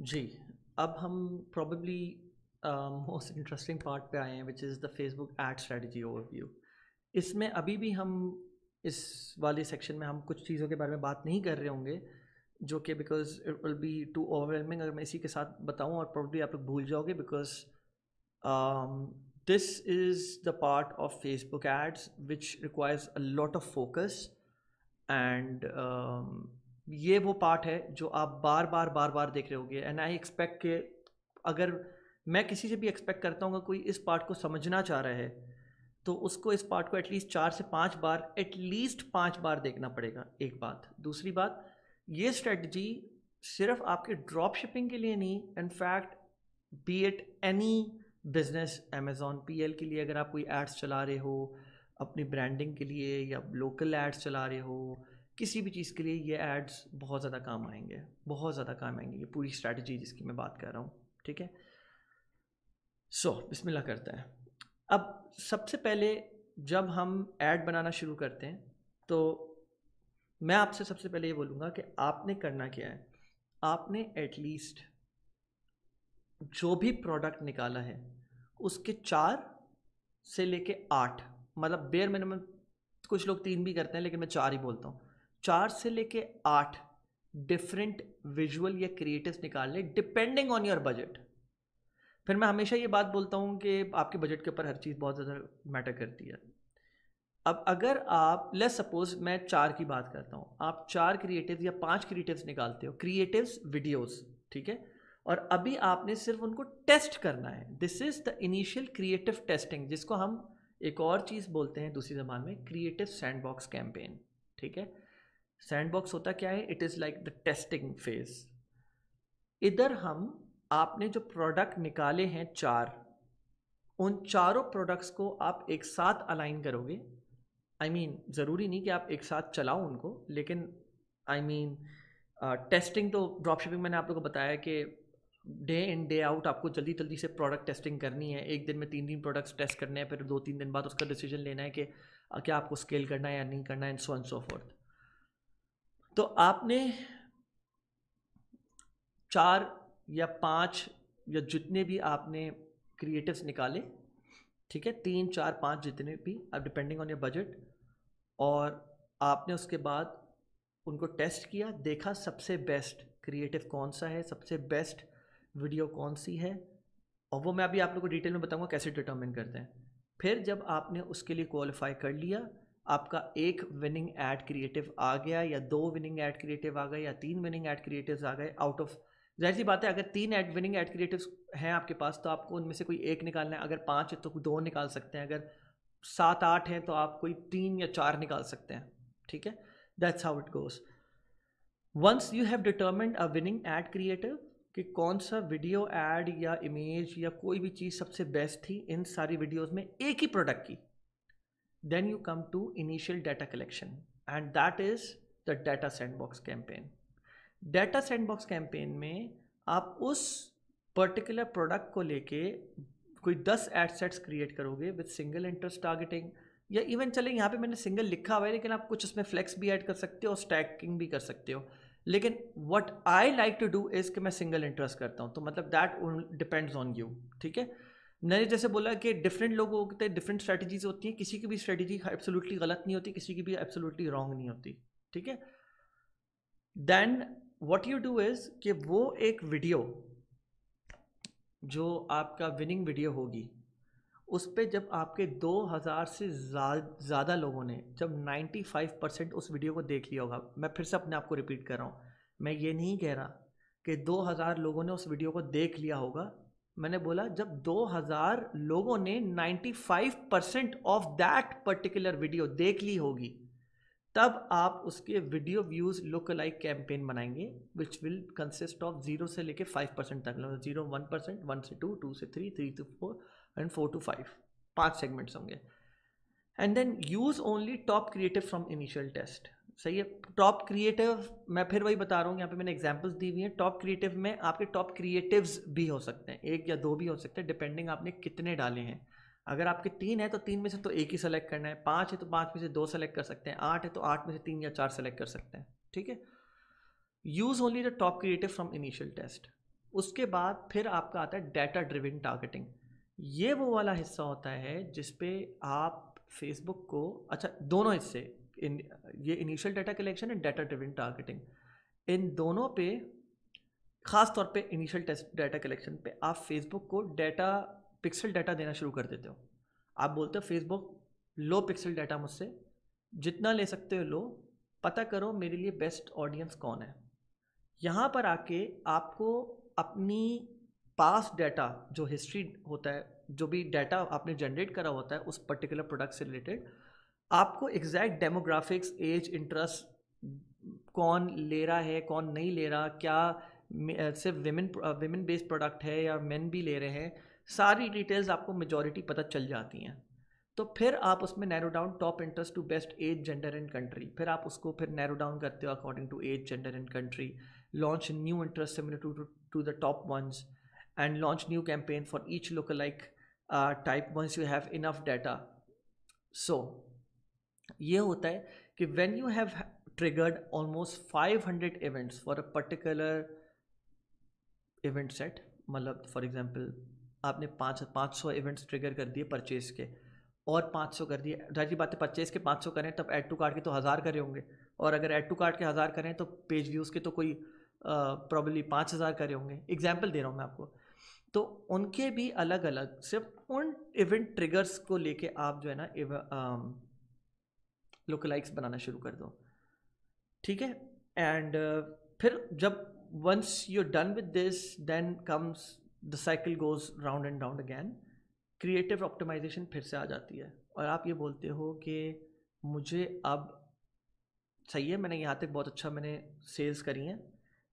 जी अब हम probably most interesting part पे आए हैं which is the Facebook ad strategy overview इसमें अभी भी हम इस वाले सेक्शन में हम कुछ चीज़ों के बारे में बात नहीं कर रहे होंगे जो कि because it will be too overwhelming अगर मैं इसी के साथ बताऊँ और प्रॉब्ली आप लोग भूल जाओगे because this is the part of Facebook ads which requires a lot of focus and ये वो पार्ट है जो आप बार बार बार बार देख रहे होगे एंड आई एक्सपेक्ट के अगर मैं किसी से भी एक्सपेक्ट करता हूँ कोई इस पार्ट को समझना चाह रहा है तो उसको इस पार्ट को एटलीस्ट चार से पाँच बार एटलीस्ट पाँच बार देखना पड़ेगा एक बात दूसरी बात ये स्ट्रेटजी सिर्फ आपके ड्रॉप शिपिंग के लिए नहीं in fact be at any business Amazon P L के लिए अगर आप कोई एड्स चला रहे हो अपनी ब्रांडिंग के लिए या लोकल एड्स चला रहे हो किसी भी चीज़ के लिए ये एड्स बहुत ज़्यादा काम आएंगे बहुत ज़्यादा काम आएंगे ये पूरी स्ट्रैटेजी जिसकी मैं बात कर रहा हूँ ठीक है सो so, बिस्मिल्लाह करते हैं अब सबसे पहले जब हम ऐड बनाना शुरू करते हैं तो मैं आपसे सबसे पहले ये बोलूँगा कि आपने करना क्या है आपने एटलीस्ट जो भी प्रोडक्ट निकाला है उसके चार से लेके आठ मतलब बेयर मिनिमम कुछ लोग तीन भी करते हैं लेकिन मैं चार ही बोलता हूँ चार से लेके आठ डिफरेंट विजुअल या क्रिएटिव्स लें डिपेंडिंग ऑन योर बजट फिर मैं हमेशा ये बात बोलता हूँ कि आपके बजट के ऊपर हर चीज़ बहुत ज़्यादा मैटर करती है अब अगर आप लेट्स सपोज मैं चार की बात करता हूँ आप चार क्रिएटिव या पांच क्रिएटिव्स निकालते हो क्रिएटिव्स वीडियोस ठीक है और अभी आपने सिर्फ उनको टेस्ट करना है this is the initial creative testing जिसको हम एक और चीज़ बोलते हैं दूसरी जबान में क्रिएटिव सैंडबॉक्स कैंपेन ठीक है सैंडबॉक्स होता क्या है it is like the testing phase इधर हम आपने जो प्रोडक्ट निकाले हैं चार उन चारों प्रोडक्ट्स को आप एक साथ अलाइन करोगे आई I मीन mean, ज़रूरी नहीं कि आप एक साथ चलाओ उनको लेकिन आई मीन टेस्टिंग तो ड्रॉप शिपिंग मैंने आप लोगों को बताया कि डे इन डे आउट आपको जल्दी जल्दी से प्रोडक्ट टेस्टिंग करनी है एक दिन में तीन तीन प्रोडक्ट्स टेस्ट करने हैं फिर दो तीन दिन बाद उसका डिसीजन लेना है कि क्या आपको स्केल करना है या नहीं करना है and so and so fourth तो आपने चार या पांच या जितने भी आपने क्रिएटिव्स निकाले ठीक है तीन चार पाँच जितने भी आप डिपेंडिंग ऑन योर बजट और आपने उसके बाद उनको टेस्ट किया देखा सबसे बेस्ट क्रिएटिव कौन सा है सबसे बेस्ट वीडियो कौन सी है और वो मैं अभी आप लोग को डिटेल में बताऊंगा कैसे डिटर्मिन करते हैं फिर जब आपने उसके लिए क्वालिफाई कर लिया आपका एक विनिंग एड क्रिएटिव आ गया या दो विनिंग एड क्रिएटिव आ गए या तीन विनिंग एड क्रिएटिव आ गए आउट ऑफ जाहिर सी बात है अगर तीन एड विनिंग एड क्रिएटिव हैं आपके पास तो आपको उनमें से कोई एक निकालना है अगर पाँच है तो दो निकाल सकते हैं अगर सात आठ हैं तो आप कोई तीन या चार निकाल सकते हैं ठीक है that's how it goes once you have determined a winning ad creative कि कौन सा वीडियो एड या इमेज या कोई भी चीज़ सबसे बेस्ट थी इन सारी वीडियोज़ में एक ही प्रोडक्ट की Then you come to initial data collection and that is the data sandbox campaign. Data sandbox campaign में आप उस पर्टिकुलर प्रोडक्ट को लेके कोई 10 एड सेट्स क्रिएट करोगे विद सिंगल इंटरेस्ट टारगेटिंग या इवन चले यहाँ पे मैंने सिंगल लिखा हुआ है लेकिन आप कुछ उसमें फ्लेक्स भी ऐड कर सकते हो और स्टैकिंग भी कर सकते हो लेकिन what I like to do is कि मैं सिंगल इंटरेस्ट करता हूँ तो मतलब दैट डिपेंड्स ऑन यू ठीक है मैंने जैसे बोला कि डिफरेंट लोगों होते डिफरेंट स्ट्रैटेजीज होती हैं किसी की भी स्ट्रैटेजी एब्सोल्युटली गलत नहीं होती किसी की भी एब्सोल्युटली रॉन्ग नहीं होती ठीक है then what you do is कि वो एक वीडियो जो आपका विनिंग वीडियो होगी उस पर जब आपके 2000 से ज़्यादा लोगों ने जब 95 परसेंट उस वीडियो को देख लिया होगा मैं फिर से अपने आप को रिपीट कर रहा हूँ मैं ये नहीं कह रहा कि 2000 लोगों ने उस वीडियो को देख लिया होगा मैंने बोला जब 2000 लोगों ने 95 percent of that particular video देख ली होगी तब आप उसके video views look like campaign बनाएंगे which will consist of zero से लेके फाइव परसेंट तक जीरो वन परसेंट वन से टू टू से three three to four and four to five पांच सेगमेंट्स होंगे and then use only top creative from initial test सही है top creative मैं फिर वही बता रहा हूँ यहाँ पे मैंने एग्जांपल्स दी हुई हैं टॉप क्रिएटिव में आपके टॉप क्रिएटिव्स भी हो सकते हैं एक या दो भी हो सकते हैं डिपेंडिंग आपने कितने डाले हैं अगर आपके तीन है तो तीन में से तो एक ही सेलेक्ट करना है पाँच है तो पाँच में से दो सेलेक्ट कर सकते हैं आठ है तो आठ में से तीन या चार सेलेक्ट कर सकते हैं ठीक है use only the top creative from initial test उसके बाद फिर आपका आता है डाटा ड्रिविन टारगेटिंग ये वो वाला हिस्सा होता है जिसपे आप फेसबुक को अच्छा दोनों हिस्से इन ये initial data collection and data driven targeting इन दोनों पे ख़ास तौर पे इनिशियल टेस्ट डाटा कलेक्शन पे आप फेसबुक को डाटा पिक्सल डाटा देना शुरू कर देते हो आप बोलते हो फेसबुक लो पिक्सल डाटा मुझसे जितना ले सकते हो लो पता करो मेरे लिए बेस्ट ऑडियंस कौन है यहाँ पर आके आपको अपनी पास डाटा जो हिस्ट्री होता है जो भी डाटा आपने जनरेट करा होता है उस पर्टिकुलर प्रोडक्ट से रिलेटेड आपको एग्जैक्ट डेमोग्राफिक्स एज इंटरेस्ट कौन ले रहा है कौन नहीं ले रहा क्या सिर्फ वेमेन वेमेन बेस्ड प्रोडक्ट है या मेन भी ले रहे हैं सारी डिटेल्स आपको मेजोरिटी पता चल जाती हैं तो फिर आप उसमें narrow down top interest to best age gender and country फिर आप उसको फिर नैरो डाउन करते हो according to age gender and country launch new interest similar to to the top ones and launch new campaign for each look like type ones you have enough data so ये होता है कि when you have triggered almost 500 events for a particular event set मतलब for example आपने पाँच पाँच सौ events trigger कर दिए परचेज के और पाँच सौ कर दिए जाहिर की बात है परचेज के पाँच सौ करें तब एड टू कार्ड के तो हज़ार करे होंगे और अगर एड टू कार्ड के हज़ार करें तो पेज व्यूज़ के तो कोई प्रॉब्ली पाँच हज़ार करे होंगे एग्जाम्पल दे रहा हूँ मैं आपको तो उनके भी अलग अलग सिर्फ उन इवेंट ट्रिगर्स को लेके आप जो है ना लाइक्स बनाना शुरू कर दो ठीक है एंड uh, फिर जब once you done with this then comes the cycle goes round and round again creative optimisation फिर से आ जाती है और आप ये बोलते हो कि मुझे अब सही है मैंने यहाँ तक बहुत अच्छा मैंने सेल्स करी हैं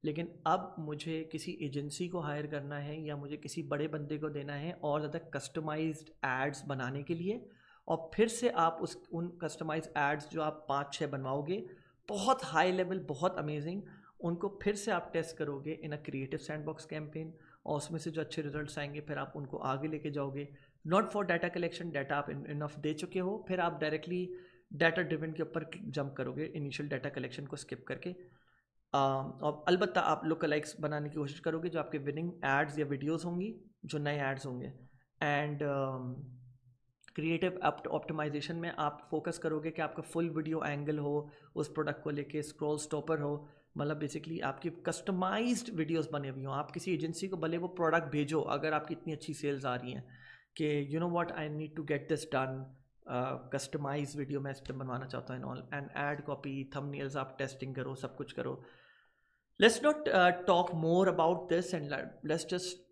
लेकिन अब मुझे किसी एजेंसी को हायर करना है या मुझे किसी बड़े बंदे को देना है और ज़्यादा कस्टमाइज्ड एड्स बनाने के लिए और फिर से आप उस उन कस्टमाइज एड्स जो आप पाँच छः बनवाओगे बहुत हाई लेवल बहुत अमेजिंग उनको फिर से आप टेस्ट करोगे in a creative sandbox campaign और उसमें से जो अच्छे रिजल्ट्स आएंगे फिर आप उनको आगे लेके जाओगे not for data collection data आप इनफ दे चुके हो फिर आप डायरेक्टली डाटा ड्रिवन के ऊपर जंप करोगे इनिशियल डाटा कलेक्शन को स्किप करके आ, और अलबत्त आप लोकलाइक्स बनाने की कोशिश करोगे जो आपके विनिंग एड्स या वीडियोज़ होंगी जो नए एड्स होंगे एंड क्रिएटिव ऑप्टिमाइजेशन में आप फोकस करोगे कि आपका फुल वीडियो एंगल हो उस प्रोडक्ट को लेके स्क्रॉल स्टॉपर हो मतलब बेसिकली आपकी कस्टमाइज्ड वीडियोस बने हुई हों आप किसी एजेंसी को भले वो प्रोडक्ट भेजो अगर आपकी इतनी अच्छी सेल्स आ रही हैं कि you know what I need to get this done customise video मैं इस पर बनवाना चाहता हूँ and all and ad copy thumbnails आप टेस्टिंग करो सब कुछ करो let's not talk more about this and let's just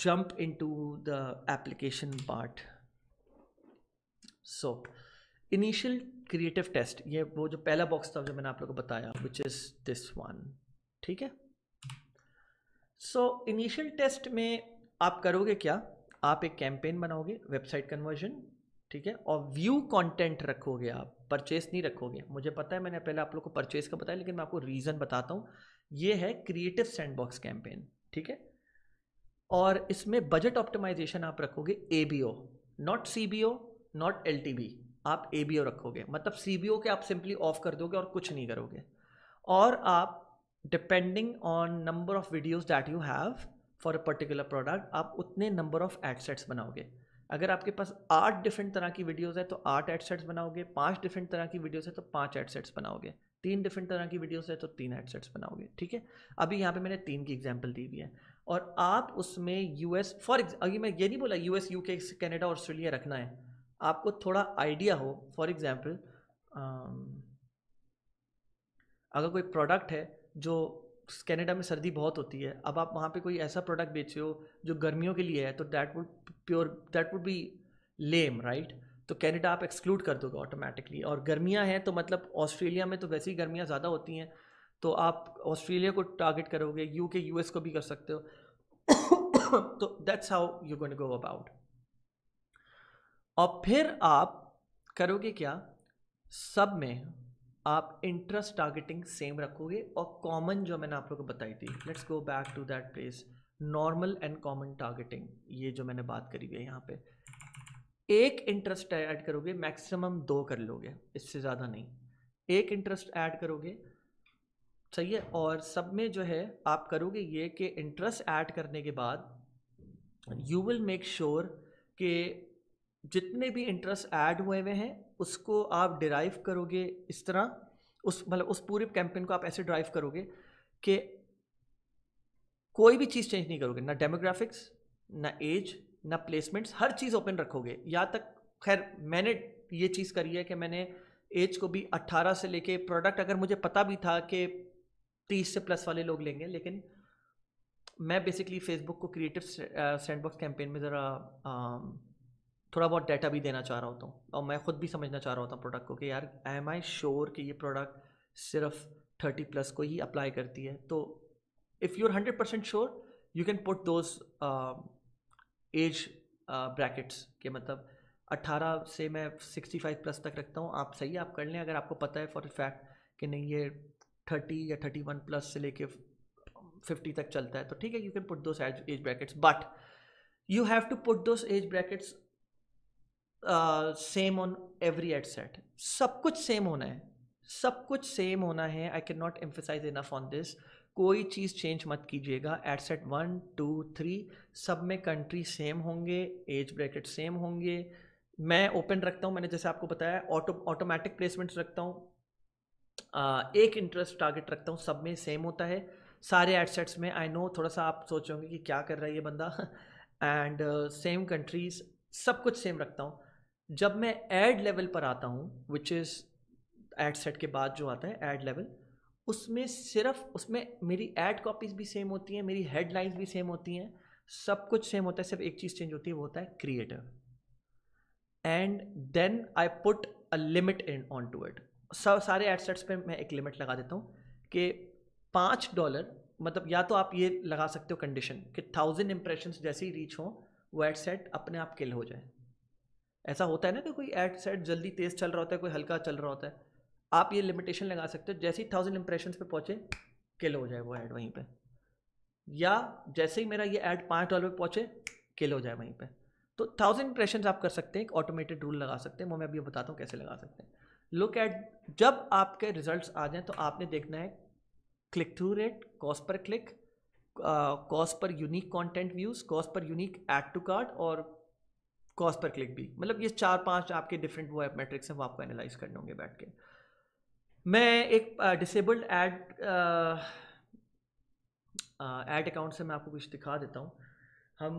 just in the the application so initial creative test ये वो जो पहला बॉक्स था जो मैंने आप लोगों को बताया विच इज़ दिस वन ठीक है सो इनिशियल टेस्ट में आप करोगे क्या आप एक कैंपेन बनाओगे वेबसाइट कन्वर्जन ठीक है और व्यू कंटेंट रखोगे आप परचेस नहीं रखोगे मुझे पता है मैंने पहले आप लोग को परचेस का बताया लेकिन मैं आपको रीज़न बताता हूँ ये है क्रिएटिव सैंडबॉक्स कैंपेन ठीक है और इसमें बजट ऑप्टिमाइजेशन आप रखोगे A B O not C B O not L आप ए रखोगे मतलब सी के आप सिंपली ऑफ कर दोगे और कुछ नहीं करोगे और आप depending on number of videos that you have for a particular product आप उतने नंबर ऑफ एडसेट्स बनाओगे अगर आपके पास आठ डिफरेंट तरह की वीडियोज़ है तो आठ एडसेट्स बनाओगे पाँच डिफरेंट तरह की वीडियोज़ है तो पाँच एडसेट्स बनाओगे तीन डिफरेंट तरह की वीडियोज़ है तो तीन एडसेट्स बनाओगे ठीक है अभी यहाँ पे मैंने तीन की एग्जाम्पल दी हुई है और आप उसमें यूएस फॉर अभी मैं ये नहीं बोला यूएस यूके कनाडा ऑस्ट्रेलिया रखना है आपको थोड़ा आइडिया हो फॉर एग्ज़ाम्पल अगर कोई प्रोडक्ट है जो कैनेडा में सर्दी बहुत होती है अब आप वहाँ पे कोई ऐसा प्रोडक्ट बेच रहे हो जो गर्मियों के लिए है तो that would pure that would be lame right तो कैनेडा आप एक्सक्लूड कर दोगे ऑटोमेटिकली और गर्मियाँ हैं तो मतलब ऑस्ट्रेलिया में तो वैसे ही गर्मियाँ ज़्यादा होती हैं तो आप ऑस्ट्रेलिया को टारगेट करोगे यू के यू को भी कर सकते हो तो that's how you going go about और फिर आप करोगे क्या सब में आप इंटरेस्ट टारगेटिंग सेम रखोगे और कॉमन जो मैंने आप लोगों को बताई थी let's go back to that place normal and common targeting ये जो मैंने बात करी हुई है यहाँ पे एक इंटरेस्ट ऐड करोगे मैक्सिमम दो कर लोगे इससे ज़्यादा नहीं एक इंटरेस्ट ऐड करोगे सही है और सब में जो है आप करोगे ये कि इंटरेस्ट ऐड करने के बाद यू विल मेक श्योर कि जितने भी इंटरेस्ट ऐड हुए हुए हैं उसको आप डिराइव करोगे इस तरह उस मतलब उस पूरे कैंपेन को आप ऐसे ड्राइव करोगे कि कोई भी चीज़ चेंज नहीं करोगे ना डेमोग्राफिक्स ना एज ना प्लेसमेंट्स हर चीज़ ओपन रखोगे यहाँ तक खैर मैंने ये चीज़ करी है कि मैंने एज को भी 18 से लेके प्रोडक्ट अगर मुझे पता भी था कि 30 से प्लस वाले लोग लेंगे लेकिन मैं बेसिकली फेसबुक को क्रिएटिव सैंडबॉक्स कैंपेन में ज़रा थोड़ा बहुत डाटा भी देना चाह रहा होता हूँ और मैं ख़ुद भी समझना चाह रहा होता हूँ प्रोडक्ट को कि यार आई एम आई श्योर कि ये प्रोडक्ट सिर्फ थर्टी प्लस को ही अप्लाई करती है तो if you are hundred percent sure you can put those age brackets के मतलब अट्ठारह से मैं सिक्सटी फाइव प्लस तक रखता हूँ आप सही आप कर लें अगर आपको पता है फॉर फैक्ट कि नहीं ये थर्टी या थर्टी वन प्लस से लेके फिफ्टी तक चलता है तो ठीक है you can put those age brackets but you have to put those age brackets same on every ad set सब कुछ सेम होना है सब कुछ सेम होना है I can not emphasize enough on this कोई चीज़ चेंज मत कीजिएगा ad set one two three सब में कंट्री सेम होंगे एज ब्रैकेट सेम होंगे मैं ओपन रखता हूँ मैंने जैसे आपको बताया ऑटो ऑटोमेटिक प्लेसमेंट्स रखता हूँ एक इंटरेस्ट टारगेट रखता हूँ सब में सेम होता है सारे एडसेट्स में आई नो थोड़ा सा आप सोचोगे कि क्या कर रहा है ये बंदा एंड सेम कंट्रीज सब कुछ सेम रखता हूँ जब मैं एड लेवल पर आता हूँ विच इज़ एड सेट के बाद जो आता है एड लेवल उसमें सिर्फ उसमें मेरी एड कॉपीज़ भी सेम होती हैं मेरी हेडलाइंस भी सेम होती हैं सब कुछ सेम होता है सिर्फ एक चीज़ चेंज होती है वो होता है creator and then I put a limit in on to it सब सारे एड सेट्स पर मैं एक लिमिट लगा देता हूँ कि पाँच डॉलर मतलब या तो आप ये लगा सकते हो कंडीशन कि थाउजेंड इम्प्रेशन जैसे ही रीच हो वो एड सेट अपने आप किल हो जाए ऐसा होता है ना कि कोई एड सेट जल्दी तेज़ चल रहा होता है कोई हल्का चल रहा होता है आप ये लिमिटेशन लगा सकते हो जैसे ही थाउजेंड इंप्रेशन पे पहुँचे किल हो जाए वो ऐड वहीं पर या जैसे ही मेरा ये ऐड पाँच डॉलर पे पहुँचे किल हो जाए वहीं पर तो थाउजेंड इंप्रेशन आप कर सकते हैं एक ऑटोमेटेड रूल लगा सकते हैं वो मैं अभी बताता हूँ कैसे लगा सकते हैं लुक एट जब आपके रिजल्ट आ जाएँ तो आपने देखना है click through rate cost per click cost per unique content views cost per unique add to cart और कॉस्ट पर क्लिक भी मतलब ये चार पांच आपके डिफरेंट वो मैट्रिक्स हैं वो आपको एनालाइज करने होंगे बैठ के मैं एक डिसेबल्ड एड एड अकाउंट से मैं आपको कुछ दिखा देता हूँ हम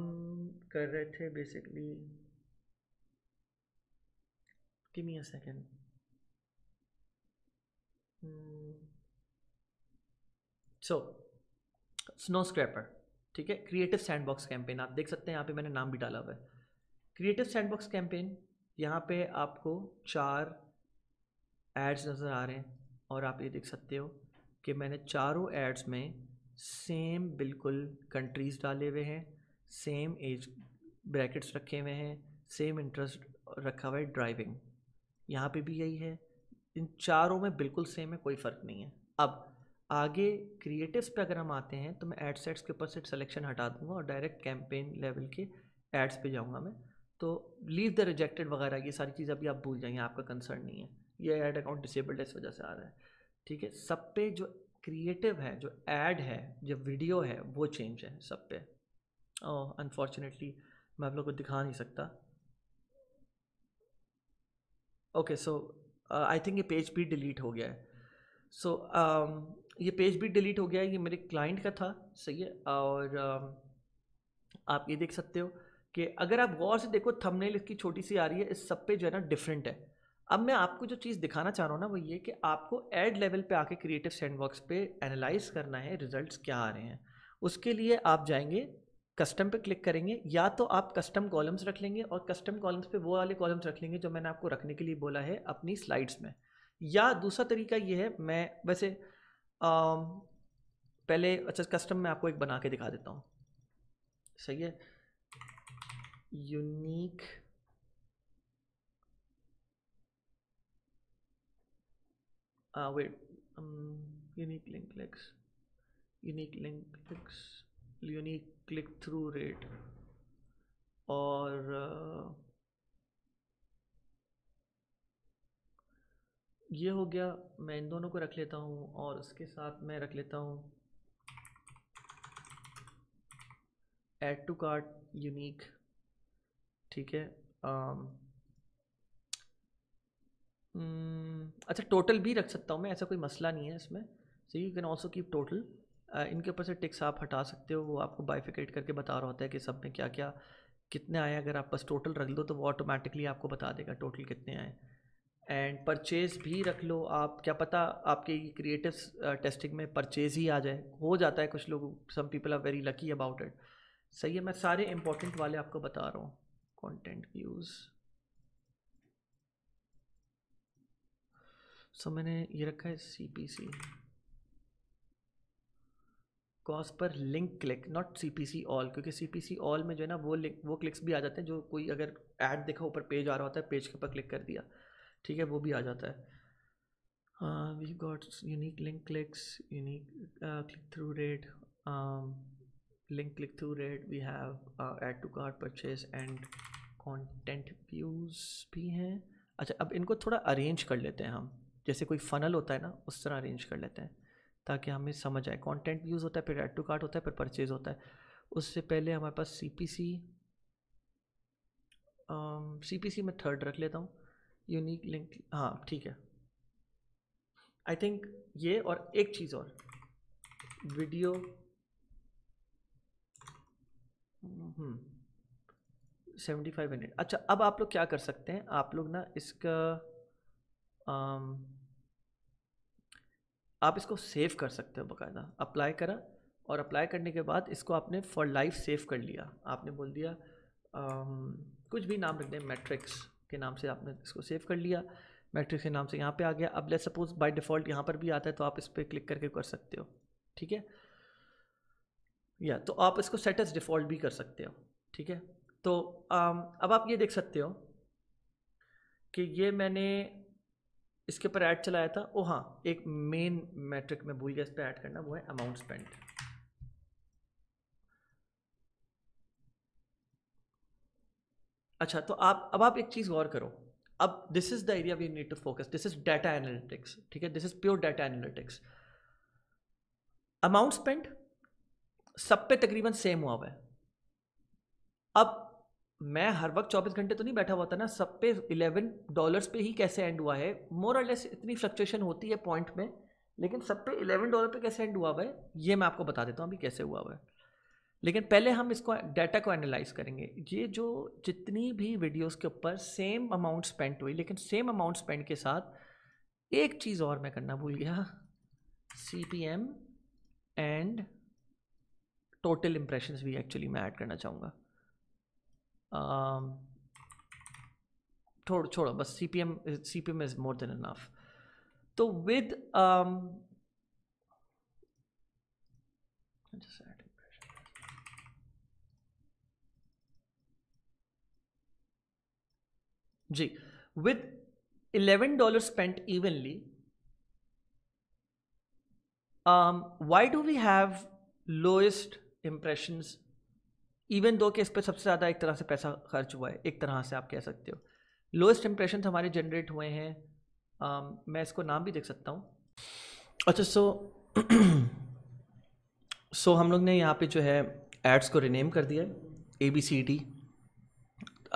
कर रहे थे basically give me a second स्नो हम्म, स्क्रैपर ठीक है क्रिएटिव सैंडबॉक्स कैंपेन आप देख सकते हैं यहाँ पे मैंने नाम भी डाला हुआ है क्रिएटिव सैंडबॉक्स कैंपेन यहाँ पे आपको चार एड्स नज़र आ रहे हैं और आप ये देख सकते हो कि मैंने चारों एड्स में सेम बिल्कुल कंट्रीज़ डाले हुए हैं सेम एज ब्रैकेट्स रखे हुए हैं सेम इंटरेस्ट रखा हुआ है ड्राइविंग यहाँ पे भी यही है इन चारों में बिल्कुल सेम है कोई फ़र्क नहीं है अब आगे क्रिएटिव्स पे अगर हम आते हैं तो मैं एड सेट्स के ऊपर से सिलेक्शन हटा दूंगा और डायरेक्ट कैंपेन लेवल के एड्स पे जाऊंगा मैं तो लीव द रिजेक्टेड वगैरह ये सारी चीज़ अभी आप भूल जाएंगे आपका कंसर्न नहीं है ये एड अकाउंट डिसेबल्ड है इस वजह से आ रहा है ठीक है सब पे जो क्रिएटिव है जो एड है जो वीडियो है वो चेंज है सब पे अनफॉर्चुनेटली oh, मैं आप लोग को दिखा नहीं सकता ओके सो आई थिंक ये पेज भी डिलीट हो गया है सो so, um, ये पेज भी डिलीट हो गया है ये मेरे क्लाइंट का था सही है और uh, आप ये देख सकते हो कि अगर आप गौर से देखो थंबनेल इसकी छोटी सी आ रही है इस सब पे जो है ना डिफरेंट है अब मैं आपको जो चीज़ दिखाना चाह रहा हूँ ना वो ये कि आपको एड लेवल पे आके क्रिएटिव सैंडबॉक्स पे एनालाइज करना है रिजल्ट्स क्या आ रहे हैं उसके लिए आप जाएंगे कस्टम पे क्लिक करेंगे या तो आप कस्टम कॉलम्स रख लेंगे और कस्टम कॉलम्स पे वो वाले कॉलम्स रख लेंगे जो मैंने आपको रखने के लिए बोला है अपनी स्लाइड्स में या दूसरा तरीका ये है मैं वैसे आ, पहले अच्छा कस्टम में आपको एक बना के दिखा देता हूँ सही है unique uh, wait um, unique link clicks unique link clicks unique click through rate or uh, ये हो गया मैं इन दोनों को रख लेता हूँ और उसके साथ मैं रख लेता हूँ ऐड टू कार्ट यूनिक ठीक है हम्म, अच्छा टोटल भी रख सकता हूँ मैं ऐसा कोई मसला नहीं है इसमें so you can also keep total इनके ऊपर से टिक्स आप हटा सकते हो वो आपको बाइफिकेट करके बता रहा होता है कि सब में क्या क्या कितने आए अगर आप बस टोटल रख लो तो वो ऑटोमेटिकली आपको बता देगा टोटल कितने आए एंड परचेज़ भी रख लो आप क्या पता आपके क्रिएटिव टेस्टिंग में परचेज़ ही आ जाए हो जाता है कुछ लोग some people are very lucky about it सही है मैं सारे इंपॉर्टेंट वाले आपको बता रहा हूँ कंटेंट व्यूज सो मैंने ये रखा है C P C cost per link click not C P C all क्योंकि सी पी सी ऑल में जो है ना वो लिंक वो क्लिक्स भी आ जाते हैं जो कोई अगर ऐड देखा ऊपर पेज आ रहा होता है पेज के ऊपर क्लिक कर दिया ठीक है वो भी आ जाता है we got unique link clicks unique click through rate link click through rate we have add to cart purchase and content views भी हैं अच्छा अब इनको थोड़ा अरेंज कर लेते हैं हम जैसे कोई फनल होता है ना उस तरह अरेंज कर लेते हैं ताकि हमें समझ आए कंटेंट व्यूज़ होता है फिर एड टू कार्ट होता है फिर परचेज़ होता है उससे पहले हमारे पास सी पी सी सी पी सी मैं थर्ड रख लेता हूँ यूनिक लिंक हाँ ठीक है आई थिंक ये और एक चीज़ और video hmm seventy five hundred अच्छा अब आप लोग क्या कर सकते हैं आप लोग ना इसका आम, आप इसको सेव कर सकते हो बकायदा अप्लाई करा और अप्लाई करने के बाद इसको आपने फॉर लाइफ सेव कर लिया आपने बोल दिया आम, कुछ भी नाम रख दें मैट्रिक्स के नाम से आपने इसको सेव कर लिया मैट्रिक्स के नाम से यहाँ पे आ गया अब लेट सपोज बाय डिफ़ॉल्ट यहाँ पर भी आता है तो आप इस पर क्लिक करके कर सकते हो ठीक है या तो आप इसको सेट एज डिफ़ॉल्ट भी कर सकते हो ठीक है तो अब आप ये देख सकते हो कि ये मैंने इसके ऊपर ऐड चलाया था ओ हाँ एक मेन मैट्रिक में भूल गया इस पर ऐड करना वो है अमाउंट स्पेंड अच्छा तो आप अब आप एक चीज़ गौर करो अब this is the area we need to focus this is data analytics ठीक है this is pure data analytics amount spend सब पे तकरीबन सेम हुआ हुआ है अब मैं हर वक्त चौबीस घंटे तो नहीं बैठा हुआ था ना सब पे इलेवन डॉलर्स पे ही कैसे एंड हुआ है मोर और लेस इतनी फ्लक्चुएशन होती है पॉइंट में लेकिन सब पे इलेवन डॉलर पे कैसे एंड हुआ हुआ है ये मैं आपको बता देता हूँ अभी कैसे हुआ हुआ है लेकिन पहले हम इसको डाटा को एनालाइज करेंगे ये जो जितनी भी वीडियोस के ऊपर सेम अमाउंट स्पेंड हुई लेकिन सेम अमाउंट स्पेंड के साथ एक चीज़ और मैं करना भूल गया C P M and total impression भी एक्चुअली मैं ऐड करना चाहूँगा छोड़ um, छोड़ो बस C P M C P M is more than enough तो विद um, जी with eleven dollar spent evenly why do we have lowest impressions even though कि इस पर सबसे ज़्यादा एक तरह से पैसा खर्च हुआ है एक तरह से आप कह सकते हो लोएस्ट इम्प्रेशन हमारे जनरेट हुए हैं um, मैं इसको नाम भी देख सकता हूँ अच्छा सो सो हम लोग ने यहाँ पे जो है एड्स को रिनेम कर दिया है ए बी सी डी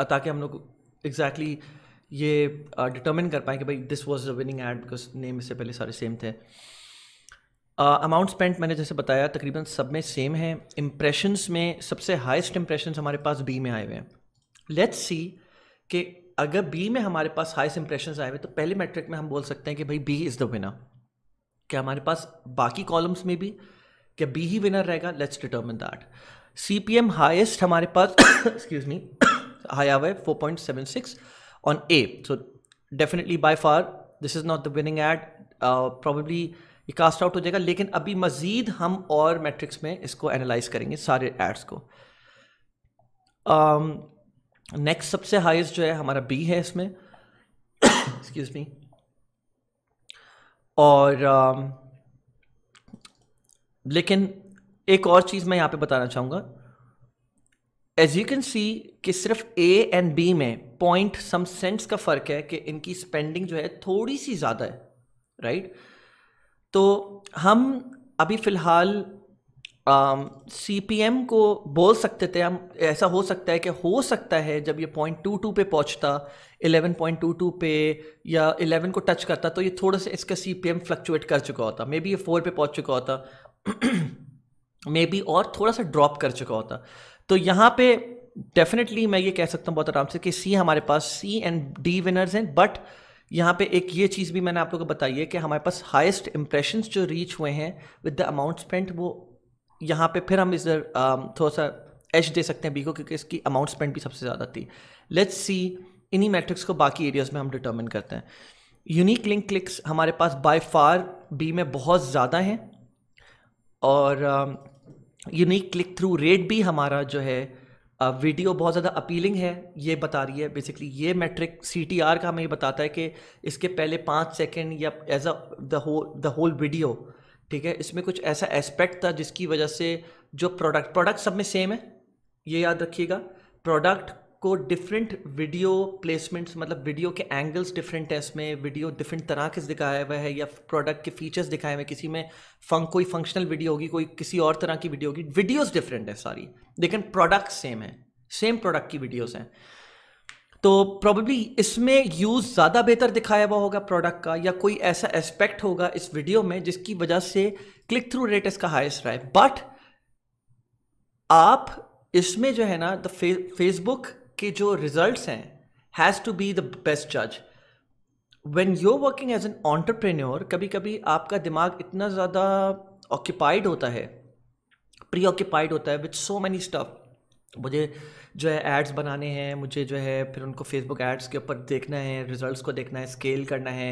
ताकि हम लोग एग्जैक्टली exactly ये डिटर्मिन uh, कर पाएँ कि भाई this was the winning ad because name इससे पहले सारे सेम थे अमाउंट स्पेंट मैंने जैसे बताया तकरीबन सब में सेम है इम्प्रेशंस में सबसे हाइस्ट इम्प्रेशंस हमारे पास बी में आए हुए हैं लेट्स सी कि अगर बी में हमारे पास हाइस्ट इम्प्रेशंस आए हुए तो पहले मैट्रिक में हम बोल सकते हैं कि भाई बी इज़ द विनर क्या हमारे पास बाकी कॉलम्स में भी क्या बी ही विनर रहेगा let's determine that C P M highest हमारे पास एक्सक्यूज मी हाई हुआ है four point seven six on A so definitely by far this is not the winning ad probably ये कास्ट आउट हो जाएगा लेकिन अभी मज़ीद हम और मैट्रिक्स में इसको एनालाइज करेंगे सारे एड्स को नेक्स्ट um, सबसे हाईएस्ट जो है हमारा बी है इसमें एक्सक्यूज मी और um, लेकिन एक और चीज़ मैं यहां पे बताना चाहूंगा एज यू कैन सी कि सिर्फ ए एंड बी में पॉइंट सम सेंट्स का फ़र्क है कि इनकी स्पेंडिंग जो है थोड़ी सी ज़्यादा है राइट right? तो हम अभी फ़िलहाल सी पी एम को बोल सकते थे हम ऐसा हो सकता है कि हो सकता है जब ये पॉइंट टू टू पे पहुंचता एलेवन पॉइंट टू टू पे या एलेवन को टच करता तो ये थोड़ा सा इसका सी पी एम फ्लक्चुएट कर चुका होता मे बी ये फोर पे पहुंच चुका होता मे बी और थोड़ा सा ड्रॉप कर चुका होता तो यहाँ पे डेफिनेटली मैं ये कह सकता हूँ बहुत आराम से कि सी हमारे पास सी एंड डी विनर्स हैं बट यहाँ पे एक ये चीज़ भी मैंने आप लोगों को बताई है कि हमारे पास हाईएस्ट इम्प्रेशन जो रीच हुए हैं विद द अमाउंट स्पेंट वो यहाँ पे फिर हम इस थोड़ा सा एच दे सकते हैं बी को क्योंकि इसकी अमाउंट स्पेंट भी सबसे ज़्यादा थी लेट्स सी इन्हीं मैट्रिक्स को बाकी एरियाज़ में हम डिटर्मिन करते हैं यूनिक लिंक क्लिक्स हमारे पास बाय फार बी में बहुत ज़्यादा हैं और यूनिक क्लिक थ्रू रेट भी हमारा जो है वीडियो बहुत ज़्यादा अपीलिंग है ये बता रही है बेसिकली ये मेट्रिक सी टी आर का हमें ये बताता है कि इसके पहले पाँच सेकेंड या as a the whole the whole video ठीक है इसमें कुछ ऐसा एस्पेक्ट था जिसकी वजह से जो प्रोडक्ट प्रोडक्ट सब में सेम है ये याद रखिएगा प्रोडक्ट को डिफरेंट वीडियो प्लेसमेंट्स मतलब वीडियो के एंगल्स डिफरेंट है इसमें वीडियो डिफरेंट तरह के दिखाए हुए हैं या प्रोडक्ट के फीचर्स दिखाए हुए हैं किसी में फंक कोई फंक्शनल वीडियो होगी कोई किसी और तरह की वीडियो होगी वीडियोज़ डिफरेंट है सारी लेकिन प्रोडक्ट सेम है सेम प्रोडक्ट की वीडियोज हैं तो प्रॉब्ली इसमें यूज़ ज़्यादा बेहतर दिखाया हुआ होगा प्रोडक्ट का या कोई ऐसा एस्पेक्ट होगा इस वीडियो में जिसकी वजह से क्लिक थ्रू रेट इसका हाइस्ट रहा है बट आप इसमें जो है ना द फेसबुक के जो रिजल्ट्स हैं has to be the best जज when you working as an entrepreneur कभी कभी आपका दिमाग इतना ज़्यादा ऑक्यूपाइड होता है प्री ऑक्यूपाइड होता है विथ सो मैनी स्टफ मुझे जो है एड्स बनाने हैं मुझे जो है फिर उनको फेसबुक एड्स के ऊपर देखना है रिजल्ट्स को देखना है स्केल करना है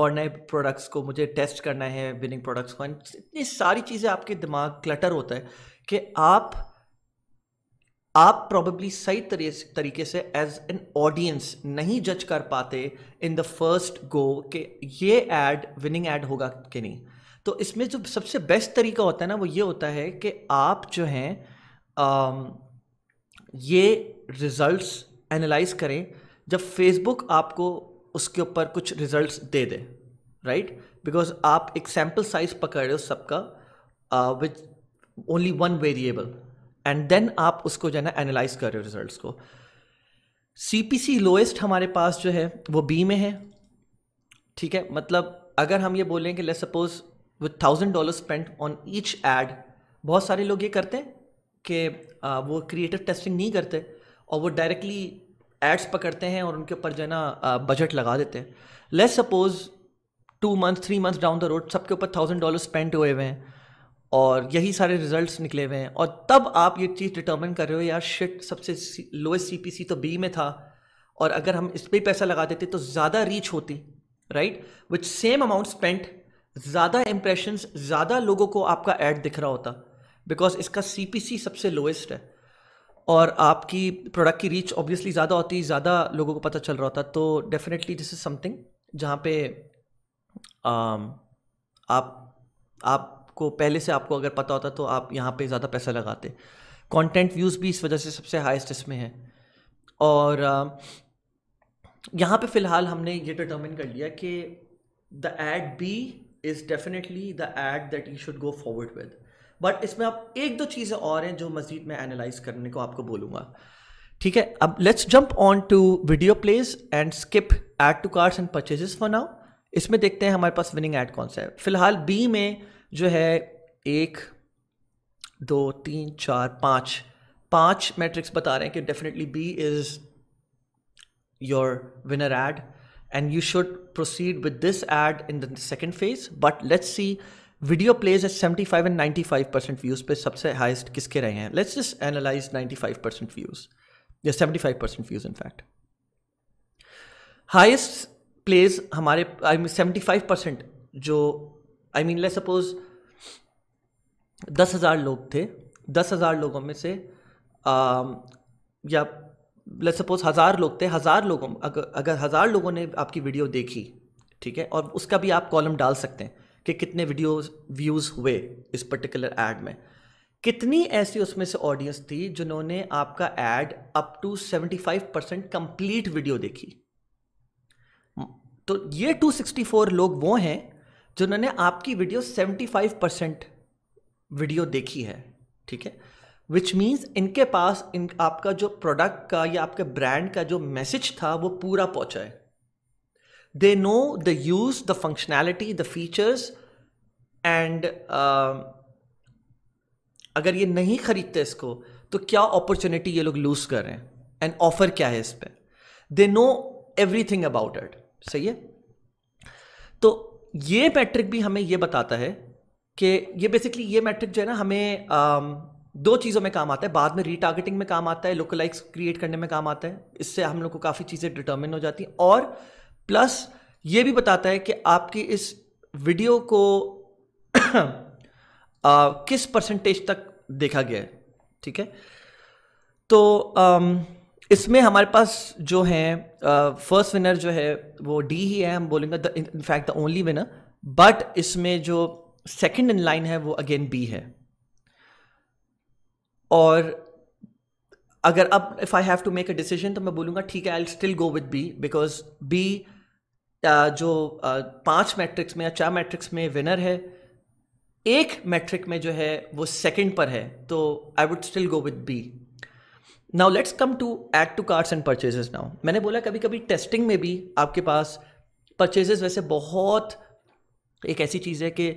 और नए प्रोडक्ट्स को मुझे टेस्ट करना है विनिंग प्रोडक्ट्स को इतनी सारी चीज़ें आपके दिमाग क्लटर होता है कि आप आप प्रॉबेबली सही तरीके से एज एन ऑडियंस नहीं जज कर पाते इन द फर्स्ट गो कि ये एड विनिंग एड होगा कि नहीं तो इसमें जो सबसे बेस्ट तरीका होता है ना वो ये होता है कि आप जो हैं um, ये रिजल्ट्स एनालाइज करें जब फेसबुक आपको उसके ऊपर कुछ रिजल्ट्स दे दे राइट बिकॉज आप एक सैम्पल साइज पकड़ रहे हो सबका with only one variable and then आप उसको जो है ना एनालाइज कर रहे हो रिजल्ट को सी पी सी लोएस्ट हमारे पास जो है वो बी में है ठीक है मतलब अगर हम ये बोलें कि let suppose with thousand dollar spend on each ad बहुत सारे लोग ये करते हैं कि वो क्रिएटिव टेस्टिंग नहीं करते और वो डायरेक्टली एड्स पकड़ते हैं और उनके ऊपर जो है ना बजट लगा देते हैं let suppose two month three month down the road सबके ऊपर थाउजेंड डॉलर स्पेंड हुए हुए हैं और यही सारे रिजल्ट्स निकले हुए हैं और तब आप ये चीज़ डिटर्मिन कर रहे हो यार शिट सबसे लोएस्ट सी पी सी तो बी में था और अगर हम इस पर पैसा लगा देते तो ज़्यादा रीच होती right which same amount spent ज़्यादा इम्प्रेशंस ज़्यादा लोगों को आपका एड दिख रहा होता बिकॉज इसका सी पी सी सबसे लोएस्ट है और आपकी प्रोडक्ट की रीच ऑब्वियसली ज़्यादा होती ज़्यादा लोगों को पता चल रहा होता तो डेफिनेटली दिस इज़ समथिंग जहाँ पे um, आप आप आपको पहले से आपको अगर पता होता तो आप यहाँ पे ज़्यादा पैसा लगाते कंटेंट व्यूज़ भी इस वजह से सबसे हाईएस्ट इसमें है और यहाँ पे फ़िलहाल हमने ये डिटर्मिन कर लिया कि the ad B is definitely the ad that you should go forward with but इसमें आप एक दो चीज़ें और हैं जो मज़ीद मैं एनालाइज करने को आपको बोलूँगा ठीक है अब let's jump on to video plays and skip add to carts and purchases for now इसमें देखते हैं हमारे पास विनिंग एड कौन सा है फिलहाल बी में जो है एक दो तीन चार पाँच पाँच मैट्रिक्स बता रहे हैं कि definitely B is your winner ad and you should proceed with this ad in the second phase but let's see video plays at seventy five and ninety five percent views पे सबसे highest किसके रहे हैं let's just analyze ninety five percent views or seventy five percent views in fact highest plays हमारे I mean seventy five percent जो I mean ले suppose दस हज़ार लोग थे दस हज़ार लोगों में से आ, um, या ले सपोज हज़ार लोग थे हज़ार लोगों अगर अगर हज़ार लोगों ने आपकी वीडियो देखी ठीक है और उसका भी आप कॉलम डाल सकते हैं कि कितने वीडियो व्यूज़ हुए इस पर्टिकुलर एड में कितनी ऐसी उसमें से ऑडियंस थी जिन्होंने आपका ad up to seventy five percent complete video देखी तो ये टू सिक्सटी फोर लोग वो हैं जिन्होंने आपकी वीडियो 75 परसेंट वीडियो देखी है ठीक है विच मीन्स इनके पास इन आपका जो प्रोडक्ट का या आपके ब्रांड का जो मैसेज था वो पूरा पहुंचा है they know the use the functionality the features and अगर ये नहीं खरीदते इसको तो क्या अपॉर्चुनिटी ये लोग लूज कर रहे हैं एंड ऑफर क्या है इस पर they know everything about it सही है तो ये मैट्रिक भी हमें ये बताता है कि ये बेसिकली ये मैट्रिक जो है ना हमें आ, um, दो चीज़ों में काम आता है बाद में रीटारगेटिंग में काम आता है लोकलाइक्स क्रिएट करने में काम आता है इससे हम लोग को काफ़ी चीज़ें डिटर्मिन हो जाती हैं और प्लस ये भी बताता है कि आपकी इस वीडियो को आ, uh, किस परसेंटेज तक देखा गया है ठीक है तो आ, um, इसमें हमारे पास जो है फर्स्ट विनर जो है वो डी ही है हम बोलेंगे in fact the only winner but इसमें जो सेकंड इन लाइन है वो अगेन बी है और अगर अब if I have to make a decision तो मैं बोलूँगा ठीक है I still go with B because B जो पांच मैट्रिक्स में या चार मैट्रिक्स में विनर है एक मैट्रिक में जो है वो सेकंड पर है तो I would still go with B now let's come to add to carts and purchases now मैंने बोला कभी कभी टेस्टिंग में भी आपके पास परचेजेस वैसे बहुत एक ऐसी चीज़ है कि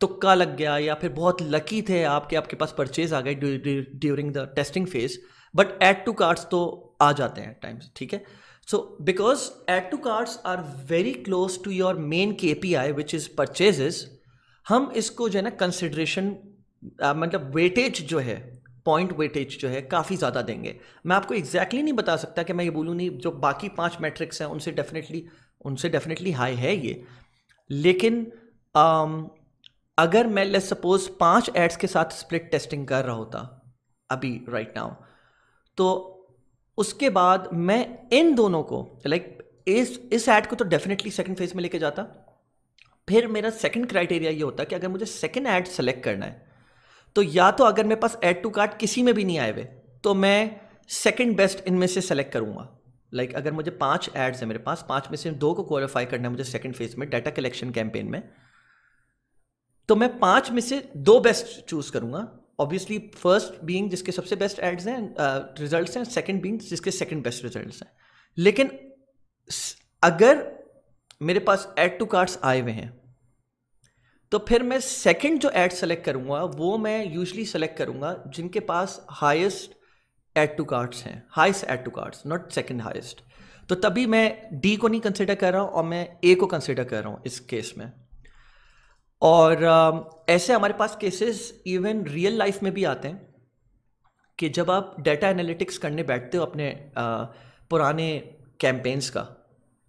तुक्का लग गया या फिर बहुत लकी थे आपके आपके पास परचेज आ गए during the testing phase but add to carts तो आ जाते हैं टाइम्स ठीक है so because add to carts are very close to your main K P I which is purchases हम इसको जो है ना कंसिड्रेशन मतलब वेटेज जो है पॉइंट वेटेज जो है काफ़ी ज़्यादा देंगे मैं आपको एग्जैक्टली exactly नहीं बता सकता कि मैं ये बोलूँ नहीं जो बाकी पांच मैट्रिक्स हैं उनसे डेफिनेटली उनसे डेफिनेटली हाई है ये लेकिन आम, um, अगर मैं लेट्स सपोज पांच एड्स के साथ स्प्लिट टेस्टिंग कर रहा होता अभी राइट right नाउ तो उसके बाद मैं इन दोनों को लाइक like, इस इस एड को तो डेफिनेटली सेकंड फेज में लेके जाता फिर मेरा सेकंड क्राइटेरिया ये होता कि अगर मुझे सेकंड ऐड सेलेक्ट करना है तो या तो अगर मेरे पास एड टू कार्ट किसी में भी नहीं आए हुए तो मैं सेकेंड बेस्ट इनमें से सेलेक्ट करूँगा लाइक like, अगर मुझे पाँच एड्स हैं मेरे पास पाँच में से दो को क्वालिफाई करना है मुझे सेकेंड फेज में डाटा कलेक्शन कैंपेन में तो मैं पाँच में से दो बेस्ट चूज करूँगा ऑब्वियसली फर्स्ट बीइंग जिसके सबसे बेस्ट एड्स हैं रिजल्ट्स हैं सेकंड बीइंग जिसके सेकंड बेस्ट रिजल्ट्स हैं लेकिन अगर मेरे पास एड टू कार्ड्स आए हुए हैं तो फिर मैं सेकंड जो एड सेलेक्ट करूँगा वो मैं यूजली सेलेक्ट करूँगा जिनके पास हाईएस्ट एड टू कार्ड्स हैं highest add to carts not second highest तो तभी मैं डी को नहीं कंसिडर कर रहा हूँ और मैं ए को कंसिडर कर रहा हूँ इस केस में और um, ऐसे हमारे पास केसेस इवन रियल लाइफ में भी आते हैं कि जब आप डेटा एनालिटिक्स करने बैठते हो अपने uh, पुराने कैंपेन्स का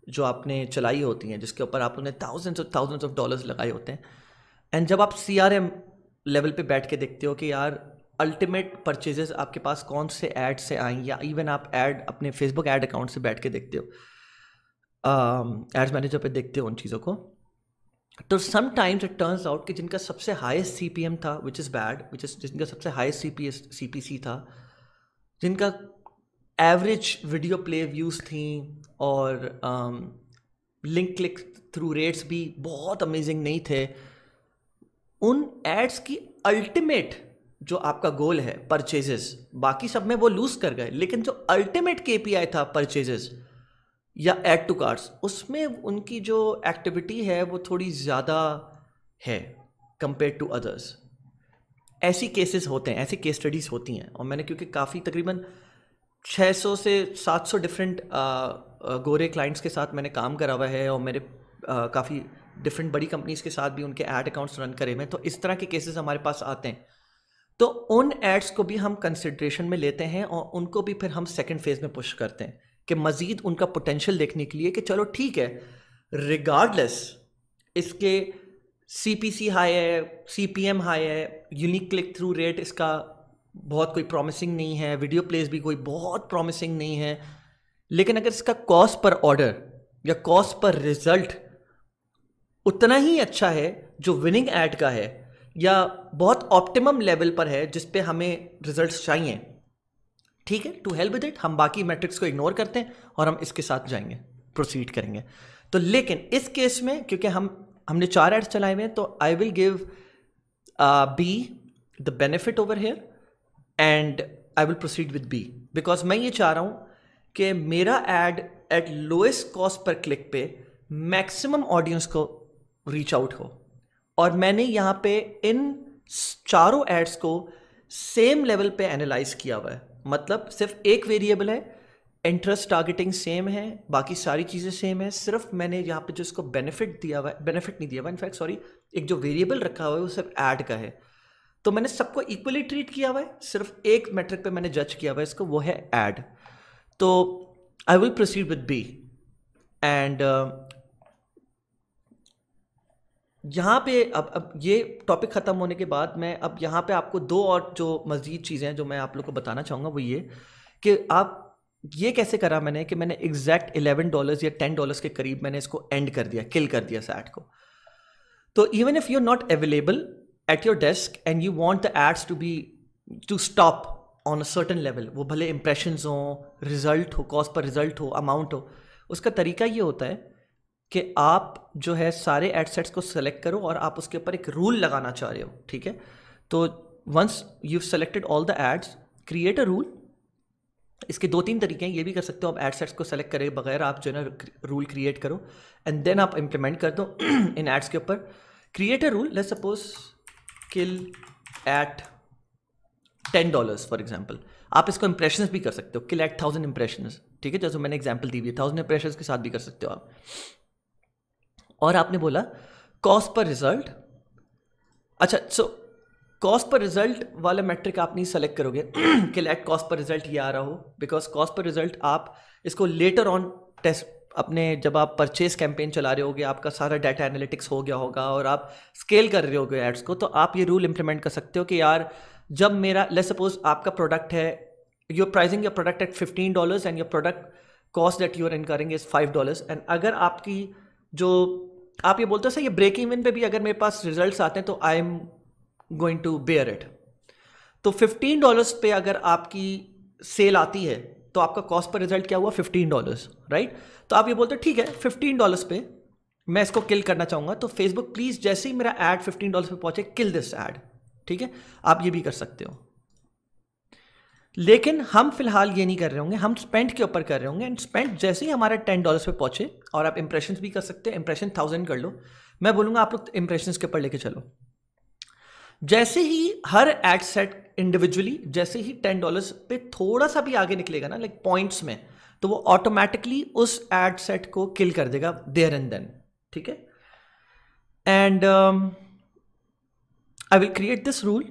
जो आपने चलाई होती हैं जिसके ऊपर आप उन्हें थाउजेंड्स और थाउजेंड्स ऑफ डॉलर्स लगाए होते हैं एंड जब आप सी आर एम लेवल पर बैठ के देखते हो कि यार अल्टीमेट परचेजेस आपके पास कौन से ऐड से आई या इवन आप ऐड अपने फेसबुक ऐड अकाउंट से बैठ के देखते हो एड्स um, मैनेजर पे देखते हो उन चीज़ों को तो समटाइम्स इट टर्न्स आउट कि जिनका सबसे हाईएस्ट सी पी एम था which is bad which is जिनका सबसे highest C P S C C P था जिनका एवरेज वीडियो प्ले व्यूज़ थी और लिंक क्लिक थ्रू रेट्स भी बहुत अमेजिंग नहीं थे उन एड्स की अल्टीमेट जो आपका गोल है परचेजेस बाकी सब में वो लूज कर गए लेकिन जो अल्टीमेट के था परचेजेस या एड टू कार्ड्स उसमें उनकी जो एक्टिविटी है वो थोड़ी ज़्यादा है कंपेयर टू अदर्स ऐसी केसेस होते हैं ऐसी केस स्टडीज़ होती हैं और मैंने क्योंकि काफ़ी तकरीबन 600 से 700 डिफरेंट गोरे क्लाइंट्स के साथ मैंने काम करा हुआ है और मेरे काफ़ी डिफरेंट बड़ी कंपनीज के साथ भी उनके एड अकाउंट्स रन करे हुए तो इस तरह के केसेस हमारे पास आते हैं तो उन एड्स को भी हम कंसिड्रेशन में लेते हैं और उनको भी फिर हम सेकेंड फेज में पुश करते हैं कि मज़ीद उनका पोटेंशियल देखने के लिए कि चलो ठीक है रिगार्डलेस इसके सी पी सी हाई है सी पी एम हाई है यूनिक क्लिक थ्रू रेट इसका बहुत कोई प्रॉमिसिंग नहीं है वीडियो प्लेस भी कोई बहुत प्रॉमिसिंग नहीं है लेकिन अगर इसका कॉस्ट पर ऑर्डर या कॉस्ट पर रिजल्ट उतना ही अच्छा है जो विनिंग एड का है या बहुत ऑप्टिमम लेवल पर है जिस पे हमें रिजल्ट्स चाहिए ठीक है टू हेल्प विद इट हम बाकी मैट्रिक्स को इग्नोर करते हैं और हम इसके साथ जाएंगे प्रोसीड करेंगे तो लेकिन इस केस में क्योंकि हम हमने चार एड्स चलाए हुए हैं तो I will give B the benefit over here and I will proceed with B because मैं ये चाह रहा हूँ कि मेरा ad at lowest cost per click पे मैक्सिमम ऑडियंस को रीच आउट हो और मैंने यहाँ पे इन चारों एड्स को सेम लेवल पे एनालाइज किया हुआ है मतलब सिर्फ एक वेरिएबल है इंटरेस्ट टारगेटिंग सेम है बाकी सारी चीज़ें सेम है सिर्फ मैंने यहाँ पे जो इसको बेनिफिट दिया हुआ है बेनिफिट नहीं दिया हुआ इनफैक्ट सॉरी एक जो वेरिएबल रखा हुआ है वो सिर्फ ऐड का है तो मैंने सबको इक्वली ट्रीट किया हुआ है सिर्फ एक मैट्रिक पे मैंने जज किया हुआ है इसको वो है ऐड तो I will proceed with B and यहाँ पे अब अब ये टॉपिक ख़त्म होने के बाद मैं अब यहाँ पे आपको दो और जो मज़ीद चीज़ें हैं जो मैं आप लोग को बताना चाहूँगा वो ये कि आप ये कैसे करा मैंने कि मैंने एग्जैक्ट इलेवन डॉलर्स या टेन डॉलर्स के करीब मैंने इसको एंड कर दिया किल कर दिया सैट को तो even if you are not available at your desk and you want the ads to be to stop on a certain level वो भले इंप्रेशन हों रिजल्ट हो कॉस्ट पर रिजल्ट हो अमाउंट हो उसका तरीका ये होता है कि आप जो है सारे एडसेट्स को सेलेक्ट करो और आप उसके ऊपर एक रूल लगाना चाह रहे हो ठीक है तो once you selected all the ads create a rule इसके दो तीन तरीके हैं ये भी कर सकते हो आप एड सेट्स को सेलेक्ट करे बगैर आप जो है ना रूल क्रिएट करो एंड देन आप इम्प्लीमेंट कर दो इन एड्स के ऊपर create a rule let suppose kill at ten dollars for example आप इसको इंप्रेशन भी कर सकते हो किल एट थाउजेंड इंप्रेशन ठीक है जैसे मैंने एग्जाम्पल दी हुई है थाउजेंड इंप्रेशन के साथ भी कर सकते हो आप और आपने बोला कॉस्ट पर रिजल्ट अच्छा सो कॉस्ट पर रिजल्ट वाला मैट्रिक आप नहीं सेलेक्ट करोगे कि लेट कॉस्ट पर रिजल्ट ये आ रहा हो बिकॉज कॉस्ट पर रिजल्ट आप इसको लेटर ऑन टेस्ट अपने जब आप परचेज कैंपेन चला रहे होगे आपका सारा डाटा एनालिटिक्स हो गया होगा और आप स्केल कर रहे होगे एड्स को तो आप ये रूल इंप्लीमेंट कर सकते हो कि यार जब मेरा लेट सपोज आपका प्रोडक्ट है your pricing your product at fifteen dollars and your product cost that you are incurring is five dollars and अगर आपकी जो आप ये बोलते हो सर ये ब्रेक इवन पे भी अगर मेरे पास रिजल्ट्स आते हैं तो I am going to bear it तो फिफ्टीन डॉलर्स पे अगर आपकी सेल आती है तो आपका कॉस्ट पर रिजल्ट क्या हुआ फिफ्टीन डॉलर्स राइट तो आप ये बोलते हो ठीक है फिफ्टीन डॉलर्स पे मैं इसको किल करना चाहूंगा तो फेसबुक प्लीज़ जैसे ही मेरा एड फिफ्टीन डॉलर पे पहुँचे किल दिस ऐड ठीक है आप ये भी कर सकते हो लेकिन हम फिलहाल ये नहीं कर रहे होंगे हम स्पेंट के ऊपर कर रहे होंगे एंड स्पेंट जैसे ही हमारे टेन डॉलर्स पे पहुंचे और आप इंप्रेशन भी कर सकते हैं इंप्रेशन थाउजेंड कर लो मैं बोलूंगा आप लोग इंप्रेशन के ऊपर लेके चलो जैसे ही हर एड सेट इंडिविजुअली जैसे ही टेन डॉलर्स पे थोड़ा सा भी आगे निकलेगा ना लाइक पॉइंट्स में तो वो ऑटोमेटिकली उस एड सेट को किल कर देगा देयर एंड देन ठीक है and I will create this rule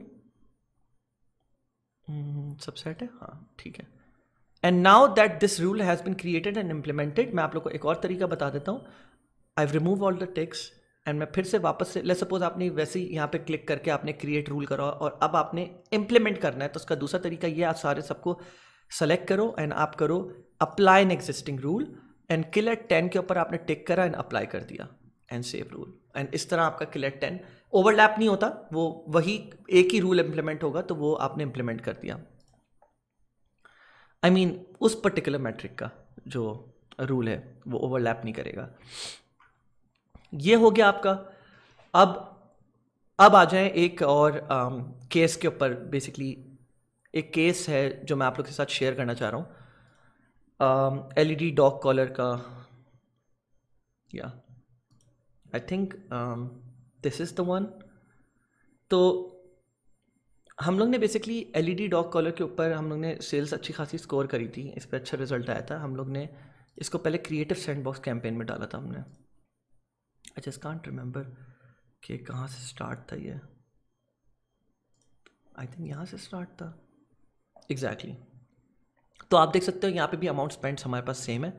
subset hmm, है हाँ ठीक है and now that this rule has been created and implemented मैं आप लोग को एक और तरीका बता देता हूँ I remove all the texts and मैं फिर से वापस से ले सपोज आपने वैसे ही यहाँ पे क्लिक करके आपने क्रिएट रूल करा और अब आपने इम्प्लीमेंट करना है तो उसका दूसरा तरीका ये आप सारे सबको सेलेक्ट करो एंड आप करो apply an existing rule and killer ten के ऊपर आपने टिक करा एंड अप्लाई कर दिया एंड सेव रूल एंड इस तरह आपका किलर टेन ओवरलैप नहीं होता वो वही एक ही रूल इंप्लीमेंट होगा तो वो आपने इंप्लीमेंट कर दिया आई I मीन mean, उस पर्टिकुलर मैट्रिक का जो रूल है वो ओवरलैप नहीं करेगा ये हो गया आपका अब अब आ जाए एक और केस um, के ऊपर बेसिकली एक केस है जो मैं आप लोग के साथ शेयर करना चाह रहा हूँ L E D dog collar का या I think this is the one तो हम लोग ने basically L E D dog collar के ऊपर हम लोग ने सेल्स अच्छी खासी स्कोर करी थी इस पर अच्छा रिजल्ट आया था हम लोग ने इसको पहले क्रिएटिव सेंड बॉक्स कैंपेन में डाला था हमने आई जस्ट कांट रिमेंबर कि कहाँ से स्टार्ट था ये आई थिंक यहाँ से स्टार्ट था एग्जैक्टली exactly. तो आप देख सकते हो यहाँ पे भी अमाउंट स्पेंड्स हमारे पास सेम है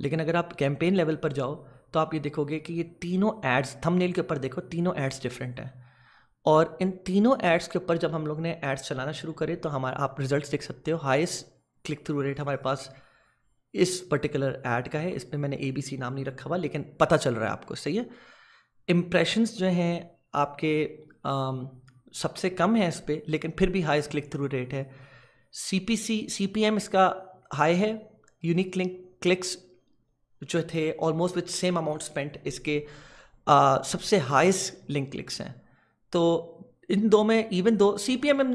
लेकिन अगर आप कैंपेन लेवल पर जाओ तो आप ये देखोगे कि ये तीनों एड्स थंबनेल के ऊपर देखो तीनों एड्स डिफरेंट हैं और इन तीनों एड्स के ऊपर जब हम लोग ने एड्स चलाना शुरू करे तो हमारा आप रिजल्ट देख सकते हो हाइस्ट क्लिक थ्रू रेट हमारे पास इस पर्टिकुलर एड का है इस पर मैंने ए बी सी नाम नहीं रखा हुआ लेकिन पता चल रहा है आपको सही है इम्प्रेशंस जो हैं आपके आम, सबसे कम है इस पर लेकिन फिर भी हाईस्ट क्लिक थ्रू रेट है C P C C P M इसका हाई है यूनिक क्लिक क्लिक्स जो थे almost with same amount spent इसके आ, सबसे हाइस्ट लिंक क्लिक्स हैं तो इन दो में इवन दो C P M M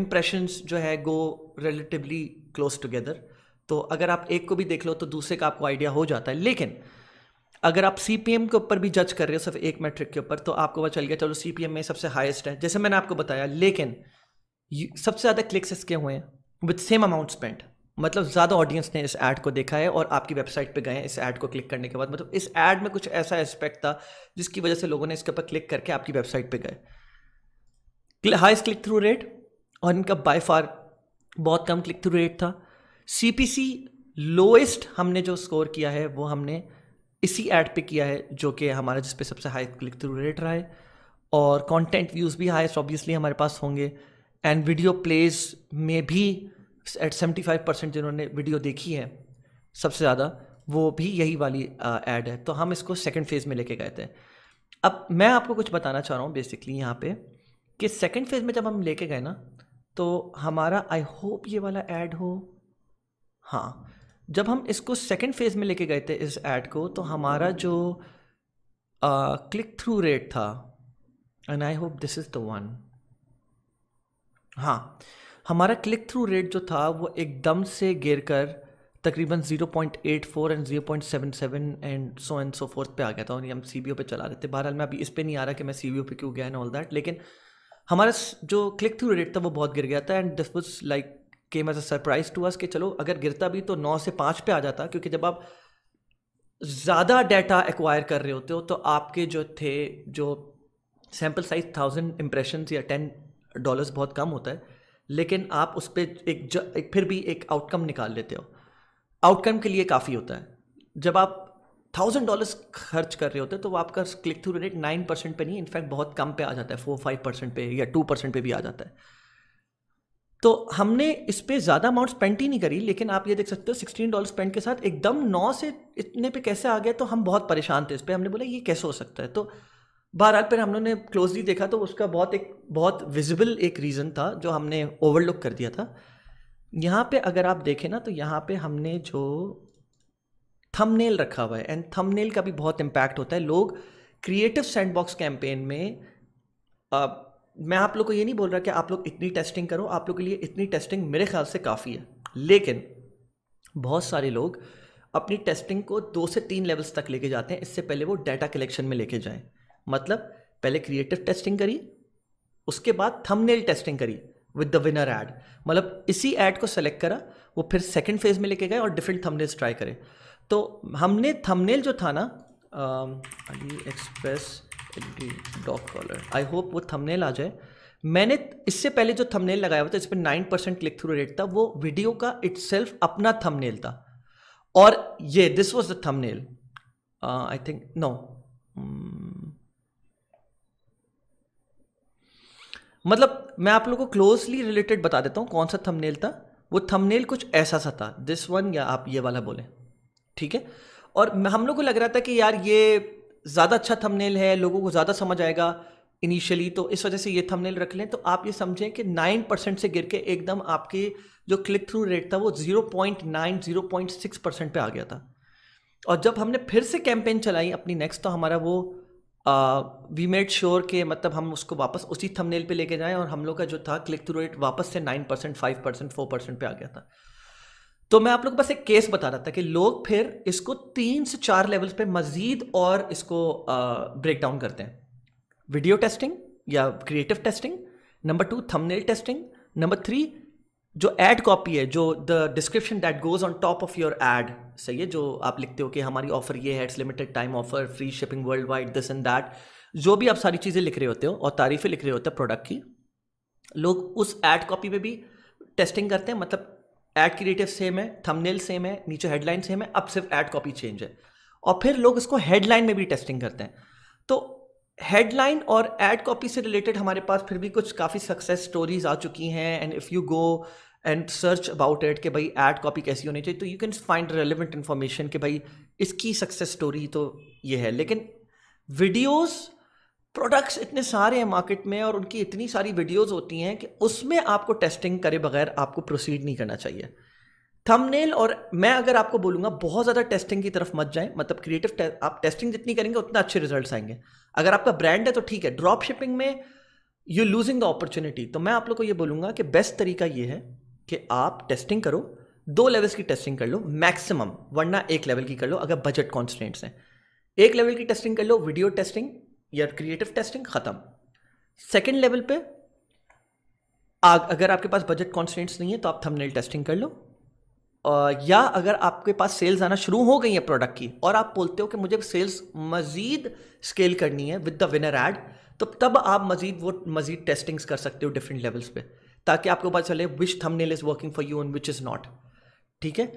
impressions जो है गो रिलेटिवली क्लोज टुगेदर तो अगर आप एक को भी देख लो तो दूसरे का आपको आइडिया हो जाता है लेकिन अगर आप सी पी एम के ऊपर भी जज कर रहे हो सिर्फ एक मैट्रिक के ऊपर तो आपको पता चल गया चलो सी पी एम में सबसे हाइस्ट है जैसे मैंने आपको बताया लेकिन सबसे ज़्यादा क्लिक्स इसके हुए हैं विथ सेम अमाउंट स्पेंट मतलब ज़्यादा ऑडियंस ने इस एड को देखा है और आपकी वेबसाइट पे गए हैं इस ऐड को क्लिक करने के बाद मतलब इस एड में कुछ ऐसा एस्पेक्ट था जिसकी वजह से लोगों ने इसके ऊपर क्लिक करके आपकी वेबसाइट पे गए हाइस्ट क्लिक थ्रू रेट और इनका बाय फार बहुत कम क्लिक थ्रू रेट था सी पी सी लोएस्ट हमने जो स्कोर किया है वो हमने इसी एड पे किया है जो कि हमारा जिसपे सबसे हाई क्लिक थ्रू रेट रहा है और कंटेंट व्यूज़ भी हाइस्ट ऑब्वियसली हमारे पास होंगे एंड वीडियो प्लेज में भी एट सेवेंटी फाइव परसेंट जिन्होंने वीडियो देखी है सबसे ज़्यादा वो भी यही वाली ऐड है तो हम इसको सेकेंड फेज़ में लेके गए थे अब मैं आपको कुछ बताना चाह रहा हूँ बेसिकली यहाँ पे कि सेकेंड फेज़ में जब हम लेके गए ना तो हमारा आई होप ये वाला ऐड हो हाँ जब हम इसको सेकेंड फेज़ में लेके गए थे इस ऐड को तो हमारा जो क्लिक थ्रू रेट था and I hope this is the one हाँ हमारा क्लिक थ्रू रेट जो था वो एकदम से गिर कर तकरीबन 0.84 and 0.77 and so and so fourth पे आ गया था और हम सी पे चला रहे थे बहरहाल मैं अभी इस पर नहीं आ रहा कि मैं सी पे क्यों गया एंड ऑल दैट लेकिन हमारा जो क्लिक थ्रू रेट था वो बहुत गिर गया था and this was like came as a surprise to us कि चलो अगर गिरता भी तो नौ से पाँच पे आ जाता क्योंकि जब आप ज़्यादा डाटा एक्वायर कर रहे होते हो तो आपके जो थे जो सैम्पल साइज थाउजेंड इम्प्रेशन या टेन डॉलर्स बहुत कम होता है लेकिन आप उस पर एक, ज, एक फिर भी एक आउटकम निकाल लेते हो आउटकम के लिए काफ़ी होता है जब आप थाउजेंड डॉलर्स खर्च कर रहे होते हैं तो आपका click through rate nine percent पर नहीं इनफैक्ट बहुत कम पे आ जाता है फोर फाइव परसेंट पे या टू परसेंट पे भी आ जाता है तो हमने इस पर ज़्यादा अमाउंट स्पेंड ही नहीं करी लेकिन आप ये देख सकते हो सिक्सटीन डॉलर स्पेंड के साथ एकदम नौ से इतने पे कैसे आ गया तो हम बहुत परेशान थे इस पर हमने बोला ये कैसे हो सकता है तो बहरहाल फिर हम लोगों ने क्लोजली देखा तो उसका बहुत एक बहुत विजिबल एक रीज़न था जो हमने ओवरलुक कर दिया था यहाँ पे अगर आप देखें ना तो यहाँ पे हमने जो थंबनेल रखा हुआ है एंड थंबनेल का भी बहुत इम्पैक्ट होता है लोग क्रिएटिव सैंडबॉक्स कैंपेन में आ, मैं आप लोग को ये नहीं बोल रहा कि आप लोग इतनी टेस्टिंग करो आप लोग के लिए इतनी टेस्टिंग मेरे ख्याल से काफ़ी है लेकिन बहुत सारे लोग अपनी टेस्टिंग को दो से तीन लेवल्स तक लेके जाते हैं इससे पहले वो डाटा कलेक्शन में लेके जाएं मतलब पहले क्रिएटिव टेस्टिंग करिए उसके बाद थंबनेल टेस्टिंग करिए विद द विनर एड मतलब इसी एड को सेलेक्ट करा वो फिर सेकेंड फेज में लेके गए और डिफरेंट थंबनेल्स ट्राई करें तो हमने थंबनेल जो था ना AliExpress dog collar I hope वो थंबनेल आ जाए मैंने इससे पहले जो थंबनेल लगाया हुआ था इस पर nine percent click through rate था वो वीडियो का इट्स अपना थंबनेल था और ये this was the thumbnail I think no मतलब मैं आप लोगों को क्लोजली रिलेटेड बता देता हूँ कौन सा थंबनेल था वो थंबनेल कुछ ऐसा सा था दिस वन या आप ये वाला बोले ठीक है और हम लोग को लग रहा था कि यार ये ज़्यादा अच्छा थंबनेल है लोगों को ज़्यादा समझ आएगा इनिशियली तो इस वजह से ये थंबनेल रख लें तो आप ये समझें कि नाइन परसेंट से गिर के एकदम आपके जो क्लिक थ्रू रेट था वो zero point nine zero point six percent पर आ गया था और जब हमने फिर से कैंपेन चलाई अपनी नेक्स्ट तो हमारा वो वी मेड श्योर के मतलब हम उसको वापस उसी थंबनेल पे लेके जाएं और हम लोग का जो था क्लिक थ्रू रेट वापस से nine percent five percent four percent पे आ गया था तो मैं आप लोग बस एक केस बता रहा था कि लोग फिर इसको तीन से चार लेवल्स पे मज़ीद और इसको ब्रेक डाउन करते हैं वीडियो टेस्टिंग या creative testing number two thumbnail testing number three जो एड कॉपी है जो the description that goes on top of your ad सही है जो आप लिखते हो कि हमारी ऑफर ये है it's limited time offer free shipping world wide this and that जो भी आप सारी चीज़ें लिख रहे होते हो और तारीफें लिख रहे होते हो प्रोडक्ट की लोग उस एड कॉपी में भी टेस्टिंग करते हैं मतलब एड क्रिएटिव सेम है थंबनेल सेम है नीचे हेडलाइन सेम है अब सिर्फ एड कॉपी चेंज है और फिर लोग इसको हेडलाइन में भी टेस्टिंग करते हैं तो हेडलाइन और एड कॉपी से रिलेटेड हमारे पास फिर भी कुछ काफ़ी सक्सेस स्टोरीज आ चुकी हैं and if you go and search about it कि भाई एड कॉपी कैसी होनी चाहिए तो you can find relevant information कि भाई इसकी सक्सेस स्टोरी तो ये है लेकिन वीडियोस प्रोडक्ट्स इतने सारे हैं मार्केट में और उनकी इतनी सारी वीडियोस होती हैं कि उसमें आपको टेस्टिंग करे बगैर आपको प्रोसीड नहीं करना चाहिए थंबनेल और मैं अगर आपको बोलूँगा बहुत ज़्यादा टेस्टिंग की तरफ मत जाएं मतलब क्रिएटिव टे, आप टेस्टिंग जितनी करेंगे उतना अच्छे रिजल्ट आएंगे अगर आपका ब्रांड है तो ठीक है ड्रॉप शिपिंग में यू लूजिंग द अपॉर्चुनिटी तो मैं आप लोग को ये बोलूँगा कि बेस्ट तरीका ये है कि आप टेस्टिंग करो दो लेवल्स की टेस्टिंग कर लो मैक्सिमम वरना एक लेवल की कर लो अगर बजट कॉन्स्टेंट्स हैं एक लेवल की टेस्टिंग कर लो वीडियो टेस्टिंग या क्रिएटिव टेस्टिंग ख़त्म सेकेंड लेवल पे अगर आपके पास बजट कॉन्स्टेंट्स नहीं है तो आप थंबनेल टेस्टिंग कर लो या अगर आपके पास सेल्स आना शुरू हो गई है प्रोडक्ट की और आप बोलते हो कि मुझे सेल्स मज़ीद स्केल करनी है विद द विनर एड तो तब आप मज़ीद वो मज़ीद टेस्टिंग्स कर सकते हो डिफरेंट लेवल्स पे ताकि आपको पता चले which thumbnail is working for you and which is not ठीक है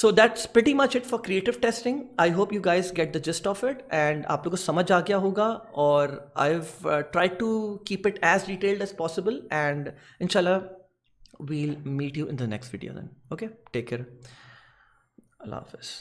so that's pretty much it for creative testing I hope you guys get the gist of it and आप लोग को समझ आ गया होगा और I try to keep it as detailed as possible and इनशाला we'll meet you in the next video then okay take care allah hafiz